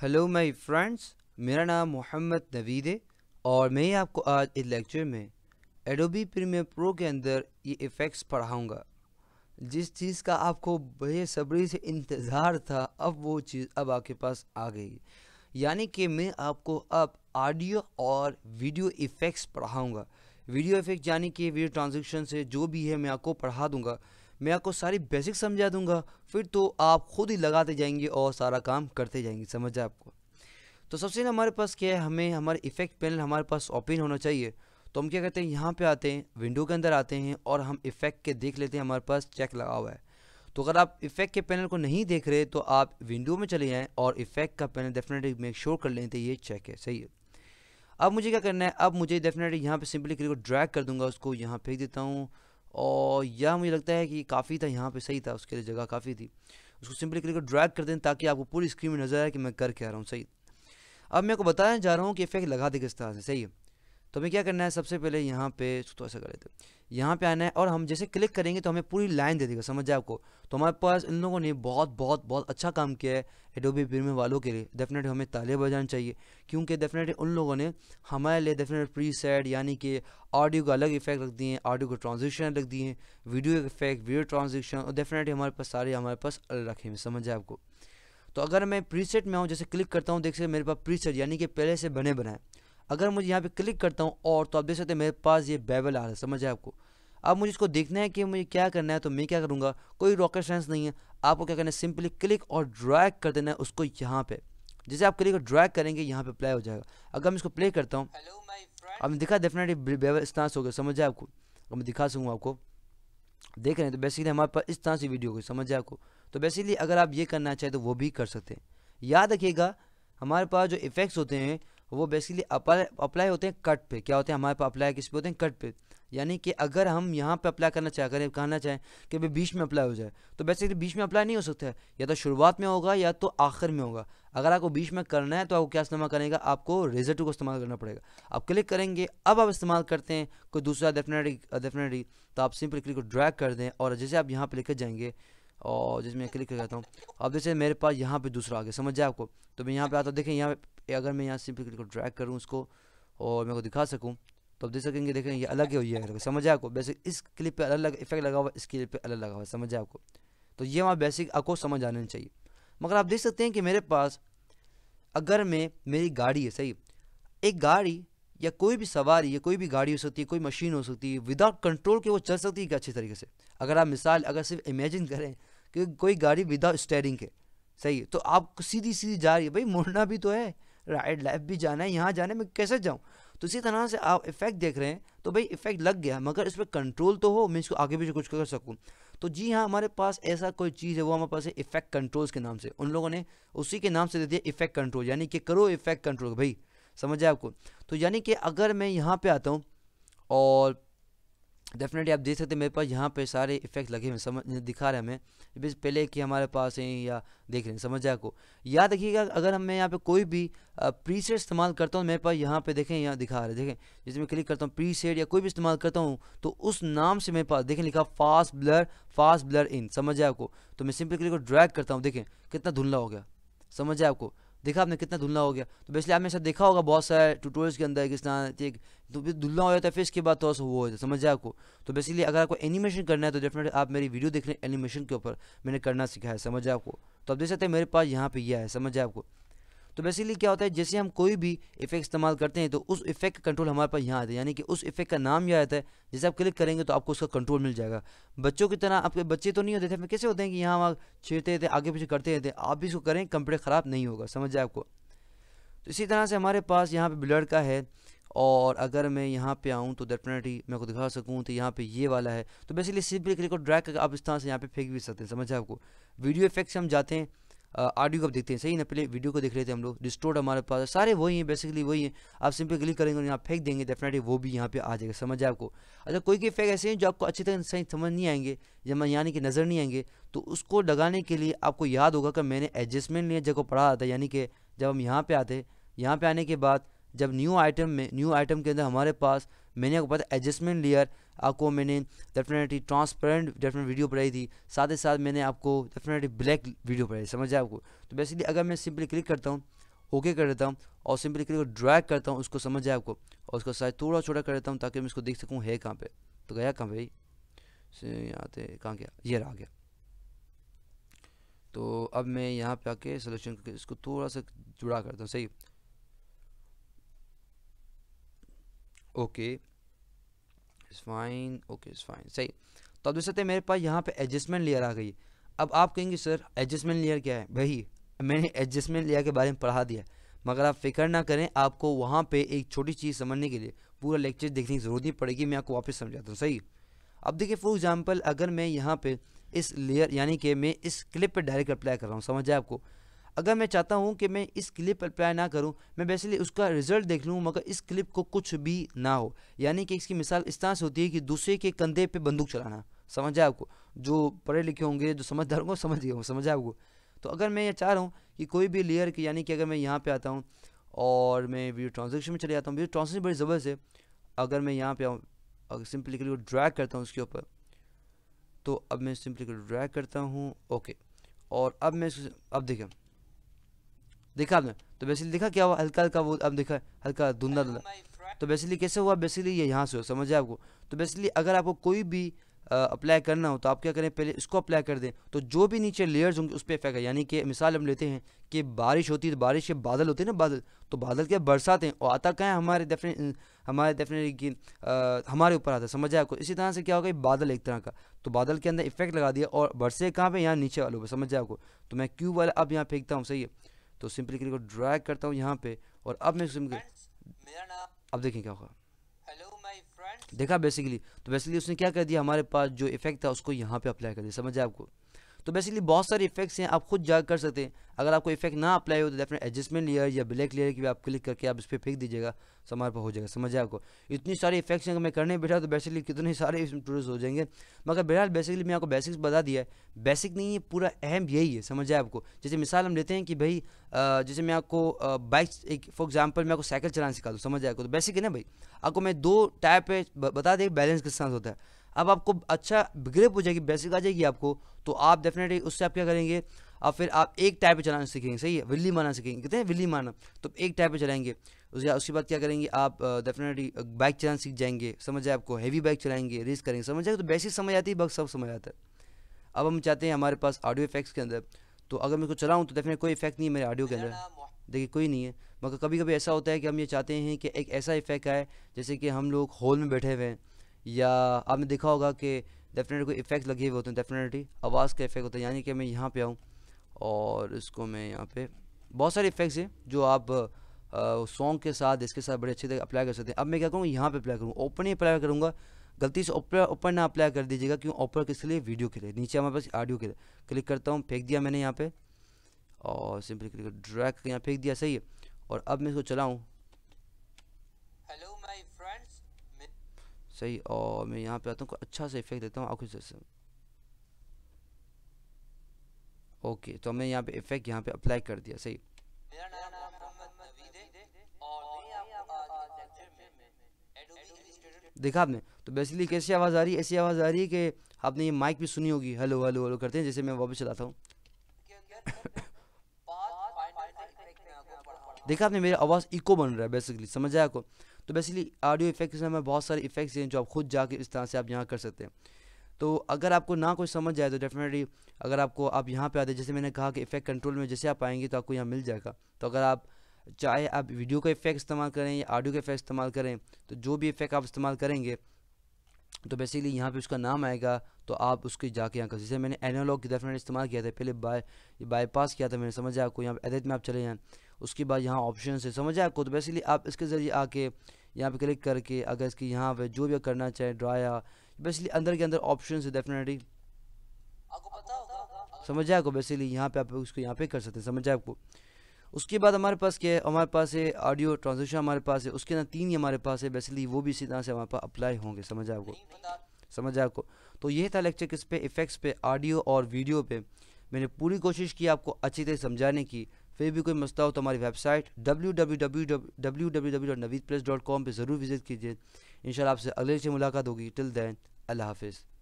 hello my friends मेरा नाम मोहम्मद नवीद है और मैं आपको आज इस लेक्चर में एडोबी प्रीमियर प्रो के अंदर ये इफ़ेक्ट्स पढ़ाऊँगा जिस चीज़ का आपको बेसब्री से इंतज़ार था अब वो चीज़ अब आपके पास आ गई यानी कि मैं आपको अब ऑडियो और वीडियो इफ़ेक्ट्स पढ़ाऊँगा वीडियो इफ़ेक्ट यानी कि वीडियो ट्रांजेक्शन से जो भी है मैं आपको पढ़ा दूँगा मैं आपको सारी बेसिक समझा दूंगा फिर तो आप खुद ही लगाते जाएंगे और सारा काम करते जाएंगे समझ जाए आपको तो सबसे हमारे पास क्या है हमें हमारे इफेक्ट पैनल हमारे पास ओपन होना चाहिए तो हम क्या करते हैं यहाँ पे आते हैं विंडो के अंदर आते हैं और हम इफेक्ट के देख लेते हैं हमारे पास चेक लगा हुआ है तो अगर आप इफेक्ट के पैनल को नहीं देख रहे तो आप विंडो में चले जाएँ और इफेक्ट का पैनल डेफिनेटली मेक श्योर कर लेते ये चेक है सही है अब मुझे क्या करना है अब मुझे डेफिनेटली यहाँ पे सिंपली क्लिक को ड्रैग कर दूंगा उसको यहाँ फेंक देता हूँ और यह मुझे लगता है कि काफ़ी था यहाँ पे सही था उसके लिए जगह काफ़ी थी उसको सिंपली क्लिक ड्रैग कर दें ताकि आपको पूरी स्क्रीन में नज़र आए कि मैं कर क्या रहा हूँ सही अब मैं आपको बताने जा रहा हूँ कि इफेक्ट लगा दे किस तरह से सही है तो हमें क्या करना है सबसे पहले यहाँ पे तो ऐसा कर लेते यहाँ पे आना है और हम जैसे क्लिक करेंगे तो हमें पूरी लाइन दे देगा समझ जाए आपको तो हमारे पास इन लोगों ने बहुत बहुत बहुत अच्छा काम किया है एडोबी प्रीमियम वालों के लिए डेफिनेट हमें ताले बजाना चाहिए क्योंकि डेफिनेटली उन लोगों ने हमारे लिए डेफिनेट प्री सेट यानी कि ऑडियो का अलग इफेक्ट रख दिए हैं ऑडियो को ट्रांजेक्शन रख दिए हैं वीडियो इफेक्ट वीडियो ट्रांजेक्शन और डेफिनेटली हमारे पास सारे हमारे पास अलग रखे हुए समझ जाए आपको तो अगर मैं प्रीसेट में आऊँ जैसे क्लिक करता हूँ देख सकते मेरे पास प्रीसेट यानी कि पहले से बने बनाए अगर मुझे यहाँ पे क्लिक करता हूँ और तो आप देख सकते हैं मेरे पास ये बेवल आ रहा है समझ आए आपको अब मुझे इसको देखना है कि मुझे क्या करना है तो मैं क्या करूँगा कोई रॉकेट साइंस नहीं है आपको क्या करना है सिंपली क्लिक और ड्रैग कर देना है उसको यहाँ पर जैसे आप क्लिक और ड्रैग करेंगे यहाँ पर प्ले हो जाएगा अगर मैं इसको प्ले करता हूँ अब दिखा डेफिनेटली बेवल से हो गया समझ आए आपको अब मैं दिखा सकूँगा आपको देख रहे हैं तो बेसिकली हमारे पास इस तरह से वीडियो को समझ आए आपको तो बेसिकली अगर आप ये करना चाहें तो वो भी कर सकते हैं याद रखिएगा हमारे पास जो इफेक्ट्स होते हैं वो बेसिकली अप्लाई होते हैं कट पे क्या होते हैं हमारे पास अप्लाई किस पे होते हैं कट पे यानी कि अगर हम यहाँ पे अप्लाई करना चाहें करें कहना चाहें कि भाई बीच में अप्लाई हो जाए तो बेसिकली बीच में अप्लाई नहीं हो सकता है या तो शुरुआत में होगा या तो आखिर में होगा अगर आपको बीच में करना है तो आपको क्या इस्तेमाल करेगा आपको रेजर टू को इस्तेमाल करना पड़ेगा आप क्लिक करेंगे अब आप इस्तेमाल करते हैं कोई दूसरा डेफिनेटली डेफिनेटली तो आप सिंपल क्लिक को ड्रैग कर दें और जैसे आप यहाँ पर लेकर जाएंगे और जैसे मैं क्लिक कर जाता हूँ अब जैसे मेरे पास यहाँ पे दूसरा आ गया समझ जाए आपको तो मैं यहाँ पे आता हूँ देखें यहाँ पे अगर मैं यहाँ सिंपली को ड्रैग करूँ उसको और मेरे को दिखा सकूँ तो आप देख सकेंगे देखें ये अलग ही हुई है समझ आपको बेसिक इस क्लिप पे अलग अलग इफेक्ट लगा हुआ इस क्लिप पे अलग लगा हुआ समझ आपको तो ये वहाँ बेसिक आपको समझ आना चाहिए मगर आप देख सकते हैं कि मेरे पास अगर मैं मेरी गाड़ी है सही एक गाड़ी या कोई भी सवारी या कोई भी गाड़ी हो सकती है कोई मशीन हो सकती है विदाउट कंट्रोल के वो चल सकती है क्या अच्छे तरीके से अगर आप मिसाल अगर सिर्फ इमेजिन करें कि कोई गाड़ी विदाउट स्टेयरिंग के सही है तो आप सीधी सीधी जा रही है भाई मोड़ना भी तो है राइट लेफ्ट भी जाना है यहाँ जाने में कैसे जाऊँ तो इसी तरह से आप इफेक्ट देख रहे हैं तो भाई इफेक्ट लग गया मगर इस पर कंट्रोल तो हो मैं इसको आगे पीछे कुछ कर सकूँ तो जी हाँ हमारे पास ऐसा कोई चीज़ है वो हमारे पास है इफेक्ट कंट्रोल्स के नाम से उन लोगों ने उसी के नाम से दे दिया इफेक्ट कंट्रोल यानी कि करो इफेक्ट कंट्रोल भाई समझ आए आपको तो यानी कि अगर मैं यहाँ पर आता हूँ और डेफिनेटली आप देख सकते हैं मेरे पास यहाँ पे सारे इफेक्ट लगे हुए समझ दिखा रहे हैं हमें पहले कि हमारे पास हैं या देख रहे हैं समझ जाए को याद रखिएगा अगर हम मैं यहाँ पे कोई भी प्रीसेट इस्तेमाल करता हूँ मेरे पास यहाँ पे देखें यहाँ दिखा रहे देखें जैसे मैं क्लिक करता हूँ प्रीसेट या कोई भी इस्तेमाल करता हूँ तो उस नाम से मेरे पास देखें लिखा फास्ट ब्लर फास्ट ब्लर इन समझ जाए आपको तो मैं सिंपली क्लिक को ड्रैग करता हूँ देखें कितना धुंधला हो गया समझ जाए आपको देखा आपने कितना धुलना हो गया तो बेसिकली आपने ऐसा देखा होगा बहुत सारे ट्यूटोरियल्स के अंदर किस तरह तो धुलना हो जाता है फिर इसके बाद थोड़ा सा वो हो जाता है समझ जाए आपको तो बेसिकली अगर आपको एनिमेशन करना है तो डेफिनेटली आप मेरी वीडियो देख रहे हैं एनिमेशन के ऊपर मैंने करना सीखा है समझ जाए आपको तो आप देख सकते हैं मेरे पास यहाँ पे यह है समझ जाए आपको तो बेसिकली क्या होता है जैसे हम कोई भी इफेक्ट इस्तेमाल करते हैं तो उस इफेक्ट का कंट्रोल हमारे पास यहाँ आता है यानी कि उस इफेक्ट का नाम यहाँ आता है जैसे आप क्लिक करेंगे तो आपको उसका कंट्रोल मिल जाएगा बच्चों की तरह आपके बच्चे तो नहीं होते थे कैसे होते हैं कि यहाँ वहाँ छेड़ते थे आगे पीछे करते रहते आप भी इसको करें कंप्यूटर ख़राब नहीं होगा समझ जाए आपको तो इसी तरह से हमारे पास यहाँ पर ब्लड का है और अगर मैं यहाँ पे आऊँ तो डेफिनेटली मैं को दिखा सकूँ तो यहाँ पे ये वाला है तो बेसिकली सिंपली क्लिक को ड्रैग करके आप इस तरह से यहाँ पे फेंक भी सकते हैं समझ आपको वीडियो इफेक्ट से हम जाते हैं ऑडियो को देखते हैं सही ना पहले वीडियो को देख रहे थे हम लोग डिस्टोर्ड हमारे पास सारे वही हैं बेसिकली वही हैं आप सिंपल क्लिक करेंगे और यहाँ फेंक देंगे डेफिनेटली वो भी यहाँ पे आ जाएगा समझ आपको अच्छा कोई कोई फेक ऐसे हैं जो आपको अच्छी तरह सही समझ नहीं आएंगे जब यानी कि नज़र नहीं आएंगे तो उसको लगाने के लिए आपको याद होगा कि मैंने एडजस्टमेंट लिया जगह पढ़ा आता है यानी कि जब हम यहाँ पर आते यहाँ पर आने के बाद जब न्यू आइटम में न्यू आइटम के अंदर हमारे पास मैंने आपको पता एडजस्टमेंट लेयर आपको मैंने डेफिनेटली ट्रांसपेरेंट डेफिनेट वीडियो पढ़ाई थी साथ ही साथ मैंने आपको डेफिनेटली ब्लैक वीडियो पढ़ाई समझ आए आपको तो बेसिकली अगर मैं सिंपली क्लिक करता हूँ ओके कर देता हूँ और सिंपली क्लिक ड्रैग करता हूँ उसको समझ आए आपको और उसको साइज थोड़ा छोटा कर देता हूँ ताकि मैं इसको देख सकूँ है कहाँ पे तो गया कहाँ भाई यहाँ थे कहाँ गया ये रहा गया तो अब मैं यहाँ पे आके करके इसको थोड़ा सा जुड़ा करता हूँ सही ओके फाइन ओके फाइन सही तो आप देख सकते हैं मेरे पास यहाँ पे एडजस्टमेंट लेयर आ गई अब आप कहेंगे सर एडजस्टमेंट लेयर क्या है भाई मैंने एडजस्टमेंट लेयर के बारे में पढ़ा दिया मगर आप फिक्र ना करें आपको वहाँ पे एक छोटी चीज़ समझने के लिए पूरा लेक्चर देखने की ज़रूरत नहीं पड़ेगी मैं आपको वापस समझाता हूँ सही अब देखिए फॉर एग्जाम्पल अगर मैं यहाँ पर इस लेयर यानी कि मैं इस क्लिप पर डायरेक्ट अप्लाई कर रहा हूँ समझ आए आपको अगर मैं चाहता हूँ कि मैं इस क्लिप अप्लाई ना करूँ मैं बेसिकली उसका रिजल्ट देख लूँ मगर इस क्लिप को कुछ भी ना हो यानी कि इसकी मिसाल इस तरह से होती है कि दूसरे के कंधे पर बंदूक चलाना समझ आए आपको जो पढ़े लिखे होंगे जो समझदार होंगे समझ गए समझ आए आपको तो अगर मैं ये चाह रहा हूँ कि कोई भी लेयर की यानी कि अगर मैं यहाँ पे आता हूँ और मैं वीडियो ट्रांजेक्शन में चले जाता हूँ वीडियो ट्रांजेक्शन बड़ी ज़बरदस्त है अगर मैं यहाँ पे आऊँ अगर सिंपली लिए ड्रैग करता हूँ उसके ऊपर तो अब मैं सिंपली को ड्रैग करता हूँ ओके और अब मैं अब देखें देखा आपने तो बेसिकली देखा क्या हुआ हल्का हल्का वो अब देखा हल्का धुंधा धुंधा तो बेसिकली कैसे हुआ बेसिकली ये यहाँ से हो समझे आपको तो बेसिकली अगर आपको कोई भी अप्लाई करना हो तो आप क्या करें पहले इसको अप्लाई कर दें तो जो भी नीचे लेयर्स होंगे उस पर इफेक्ट है यानी कि मिसाल हम लेते हैं कि बारिश होती है तो बारिश के बादल होते हैं ना बादल तो बादल क्या बरसाते हैं और आता क्या हमारे डेफिनेट हमारे डेफिनेटली हमारे ऊपर आता है समझ जाए आपको इसी तरह से क्या होगा बादल एक तरह का तो बादल के अंदर इफेक्ट लगा दिया और बरसे कहाँ पर यहाँ नीचे वालों पर समझ जाए आपको तो मैं क्यूब वाला अब यहाँ फेंकता हूँ सही है तो सिंपली क्लिक को ड्रैग करता हूँ यहाँ पे और अब मैं सिंपली अब देखें क्या होगा देखा बेसिकली तो बेसिकली उसने क्या कर दिया हमारे पास जो इफेक्ट था उसको यहाँ पे अप्लाई कर दिया समझ आपको तो बेसिकली बहुत सारे इफेक्ट्स हैं आप खुद जा कर सकते हैं अगर आपको इफेक्ट ना अप्लाई हो तो डेफिनेट एडजस्टमेंट लेयर या ब्लैक लेयर की आप क्लिक करके आप इस पर फेंक दीजिएगा समार पर हो जाएगा समझ आपको इतनी सारे इफेक्ट्स हैं मैं करने बैठा तो बेसिकली कितने सारे इंप्रूव हो जाएंगे मगर बहरहाल बेसिकली मैं आपको बेसिक्स बता दिया है बेसिक नहीं है पूरा अहम यही है समझ आए आपको जैसे मिसाल हम लेते हैं कि भाई जैसे मैं आपको बाइक एक फॉर एग्जाम्पल मैं आपको साइकिल चलाना सिखा दूँ समझ आए आपको तो बेसिक है ना भाई आपको मैं दो टाइप बता दें बैलेंस किस तरह होता है अब आपको अच्छा ग्रिप हो जाएगी बेसिक आ जाएगी आपको तो आप डेफिनेटली उससे आप क्या करेंगे अब फिर आप एक टाइप पर चलाना सीखेंगे सही है विल्ली मारना सीखेंगे कहते हैं विल्ली मारना तो एक टाइप पर चलाएंगे उसके उसके बाद क्या करेंगे आप डेफिनेटली बाइक चलाना सीख जाएंगे समझ जाए आपको हैवी बाइक चलाएंगे रेस करेंगे समझ जाएगा तो बेसिक समझ आती है बस सब समझ आता है अब हम चाहते हैं हमारे पास ऑडियो इफेक्ट्स के अंदर तो अगर मैं इसको चलाऊँ तो डेफिनेट कोई इफेक्ट नहीं है मेरे ऑडियो के अंदर देखिए कोई नहीं है मगर कभी कभी ऐसा होता है कि हम ये चाहते हैं कि एक ऐसा इफेक्ट आए जैसे कि हम लोग हॉल में बैठे हुए हैं या आपने देखा होगा कि डेफिनेटली कोई इफेक्ट लगे हुए होते हैं डेफिनेटली आवाज़ का इफेक्ट होता है यानी कि मैं यहाँ पे आऊँ और इसको मैं यहाँ पे बहुत सारे इफेक्ट्स हैं जो आप सॉन्ग के साथ इसके साथ बड़े अच्छे तरह अप्लाई कर सकते हैं अब मैं क्या करूँगा यहाँ पे अप्लाई करूँगा ओपन ही अप्लाई करूँगा गलती से ऊपर ऊपर ना अप्लाई कर दीजिएगा क्यों ऊपर किसके लिए वीडियो के लिए नीचे हमारे पास ऑडियो के लिए क्लिक करता हूँ फेंक दिया मैंने यहाँ पर और सिंपली क्लिक ड्रैक यहाँ फेंक दिया सही है और अब मैं इसको चलाऊँ सही और मैं यहाँ पे आता हूँ अच्छा सा इफेक्ट देता हूँ आँखों ओके तो हमने यहाँ पे इफेक्ट यहाँ पे अप्लाई कर दिया सही देखा आपने तो बेसिकली कैसी आवाज़ आ रही है ऐसी आवाज़ आ रही है कि आपने ये माइक भी सुनी होगी हेलो हेलो हेलो करते हैं जैसे मैं वापस चलाता हूँ देखा आपने मेरी आवाज़ इको बन रहा है बेसिकली समझ आया आपको तो बेसिकली ऑडियो इफेक्ट्स में बहुत सारे इफेक्ट्स हैं जो आप खुद जाके इस तरह से आप यहाँ कर सकते हैं तो अगर आपको ना कुछ समझ जाए तो डेफिनेटली अगर आपको आप यहाँ पे आते जैसे मैंने कहा कि इफेक्ट कंट्रोल में जैसे आप आएंगे तो आपको यहाँ मिल जाएगा तो अगर आप चाहे आप वीडियो का इफेक्ट इस्तेमाल करें या ऑडियो का इफेक्ट इस्तेमाल करें तो जो भी इफेक्ट आप इस्तेमाल करेंगे तो बेसिकली यहाँ पे उसका नाम आएगा तो आप उसके जाके यहाँ कर जैसे मैंने एनालॉग की डेफिनेट इस्तेमाल किया था पहले बाय बाईपास किया था मैंने समझा आपको यहाँ एडिट में आप चले जाएँ उसके बाद यहाँ ऑप्शन है समझ आए आपको तो बेसिकली आप इसके ज़रिए आके यहाँ पे क्लिक करके अगर इसकी यहाँ पे जो भी करना चाहे ड्राया बेसिकली अंदर के अंदर ऑप्शन है डेफिनेटली समझ आए आपको बेसिकली यहाँ पे आप उसको यहाँ पे कर सकते हैं समझ आए आपको उसके बाद हमारे पास क्या है हमारे पास है ऑडियो ट्रांजेक्शन हमारे पास है उसके अंदर तीन ही हमारे पास है बेसिकली वो भी इसी तरह से हमारे पास अप्लाई होंगे समझ आए आपको समझ आए आपको तो यही था लेक्चर किस पे इफ़ेक्ट्स पे ऑडियो और वीडियो पे मैंने पूरी कोशिश की आपको अच्छी तरह समझाने की फिर भी कोई मसला हो तो हमारी website W W W W W W dot Naveed press dot com पर ज़रूर विज़िट कीजिए इन आपसे अगले से मुलाकात होगी टिल दैन अल्लाह हाफिज़